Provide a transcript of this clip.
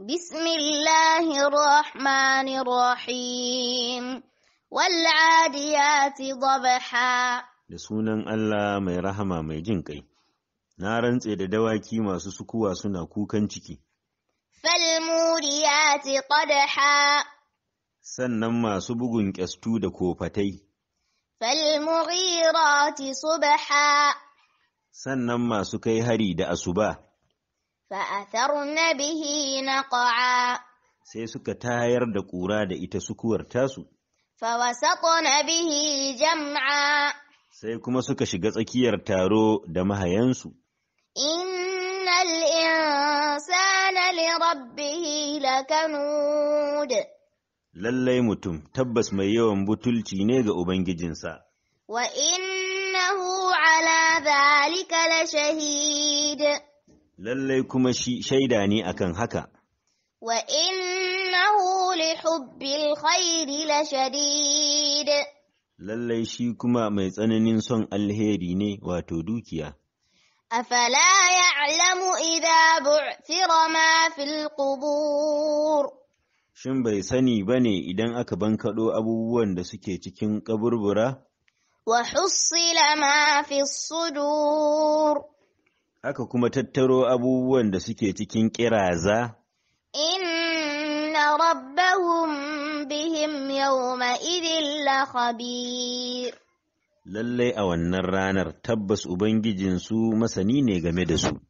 بسم الله الرحمن الرحيم والعاديات ضبحا da sunan Allah mai rahama mai jin kai na rantse da dawaki masu sukuwa suna kukan ciki falmuriyati qadha sannan masu bugun ƙyastu da kofatai falmughirati subha sannan masu kai hari da asuba na bihi naqa'a sai suka tayar da ƙura da ita sukuwar tasu na bihi jam'a sai kuma suka shiga tsakiyar taro da mahayansu innal insana li rabbih lakanud lallai mutum tabbas mai yawan butulci ne ga ubangijinsa wa innahu ala la lashahid lallai kuma shi shaida ne akan haka wa innahu li hubbil khairi la shadid lallai shi kuma mai tsananin son alheri ne wato dukiya afala ya'lamu idza bu'thira ma fil qubur shin bai sani bane idan aka bankaɗo abubuwan da suke cikin kaburbura wa hussila ma fi sudur aka kuma tattaro abubuwan da suke cikin ƙiraza? Inna rabbahum bihim yawma idin la Lallai a wannan ranar tabbas Ubangijinsu masani ne game da su.